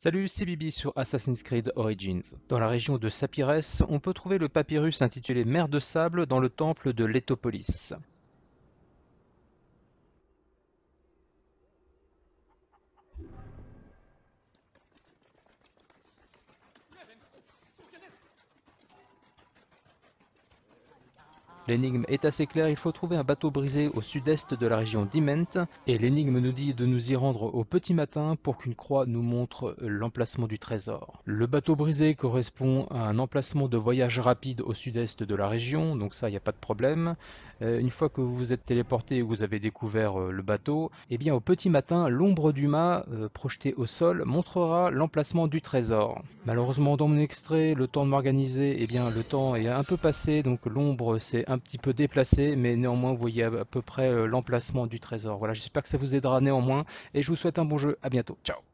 Salut, c'est Bibi sur Assassin's Creed Origins. Dans la région de Sapires, on peut trouver le papyrus intitulé Mer de Sable dans le temple de Letopolis. L'énigme est assez claire, il faut trouver un bateau brisé au sud-est de la région d'Iment, et l'énigme nous dit de nous y rendre au petit matin pour qu'une croix nous montre l'emplacement du trésor. Le bateau brisé correspond à un emplacement de voyage rapide au sud-est de la région, donc ça, il n'y a pas de problème. Euh, une fois que vous vous êtes téléporté et que vous avez découvert euh, le bateau, eh bien au petit matin, l'ombre du mât, euh, projetée au sol, montrera l'emplacement du trésor. Malheureusement, dans mon extrait, le temps de m'organiser, eh bien le temps est un peu passé, donc l'ombre s'est un un petit peu déplacé, mais néanmoins vous voyez à peu près euh, l'emplacement du trésor. Voilà, j'espère que ça vous aidera néanmoins et je vous souhaite un bon jeu. À bientôt. Ciao.